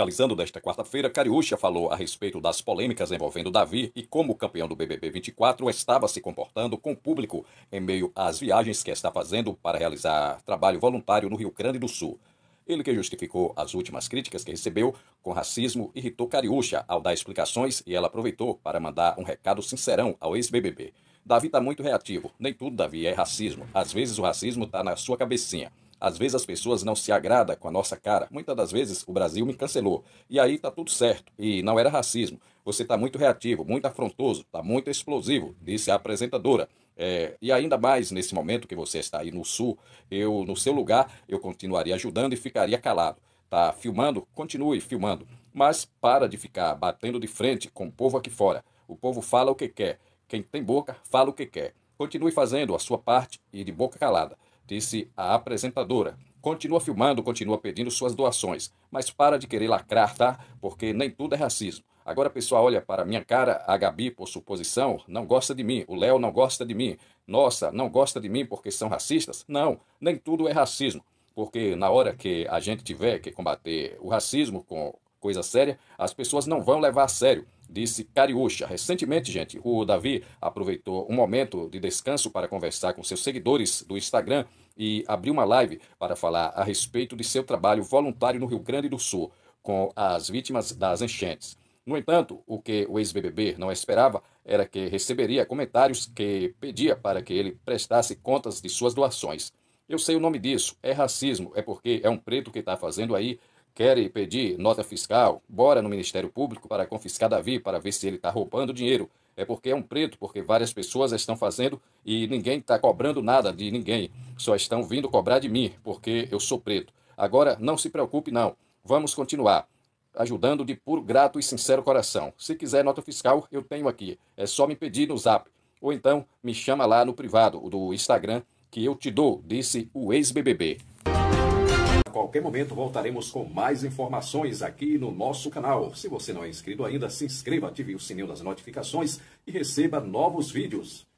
Localizando desta quarta-feira, Cariúcha falou a respeito das polêmicas envolvendo Davi e como o campeão do BBB 24 estava se comportando com o público em meio às viagens que está fazendo para realizar trabalho voluntário no Rio Grande do Sul. Ele que justificou as últimas críticas que recebeu com racismo irritou Cariúcha ao dar explicações e ela aproveitou para mandar um recado sincerão ao ex-BBB. Davi está muito reativo. Nem tudo, Davi, é racismo. Às vezes o racismo está na sua cabecinha. Às vezes as pessoas não se agradam com a nossa cara. Muitas das vezes o Brasil me cancelou. E aí tá tudo certo. E não era racismo. Você tá muito reativo, muito afrontoso, tá muito explosivo, disse a apresentadora. É, e ainda mais nesse momento que você está aí no sul, eu no seu lugar, eu continuaria ajudando e ficaria calado. Tá filmando? Continue filmando. Mas para de ficar batendo de frente com o povo aqui fora. O povo fala o que quer. Quem tem boca, fala o que quer. Continue fazendo a sua parte e de boca calada disse a apresentadora. Continua filmando, continua pedindo suas doações, mas para de querer lacrar, tá? Porque nem tudo é racismo. Agora pessoal, olha para minha cara, a Gabi, por suposição, não gosta de mim, o Léo não gosta de mim, nossa, não gosta de mim porque são racistas? Não, nem tudo é racismo, porque na hora que a gente tiver que combater o racismo com coisa séria, as pessoas não vão levar a sério disse Cariúcha. Recentemente, gente, o Davi aproveitou um momento de descanso para conversar com seus seguidores do Instagram e abriu uma live para falar a respeito de seu trabalho voluntário no Rio Grande do Sul com as vítimas das enchentes. No entanto, o que o ex-BBB não esperava era que receberia comentários que pedia para que ele prestasse contas de suas doações. Eu sei o nome disso, é racismo, é porque é um preto que está fazendo aí Querem pedir nota fiscal? Bora no Ministério Público para confiscar Davi, para ver se ele está roubando dinheiro. É porque é um preto, porque várias pessoas estão fazendo e ninguém está cobrando nada de ninguém. Só estão vindo cobrar de mim, porque eu sou preto. Agora, não se preocupe, não. Vamos continuar ajudando de puro, grato e sincero coração. Se quiser nota fiscal, eu tenho aqui. É só me pedir no zap. Ou então, me chama lá no privado do Instagram, que eu te dou, disse o ex-BBB qualquer momento voltaremos com mais informações aqui no nosso canal. Se você não é inscrito ainda, se inscreva, ative o sininho das notificações e receba novos vídeos.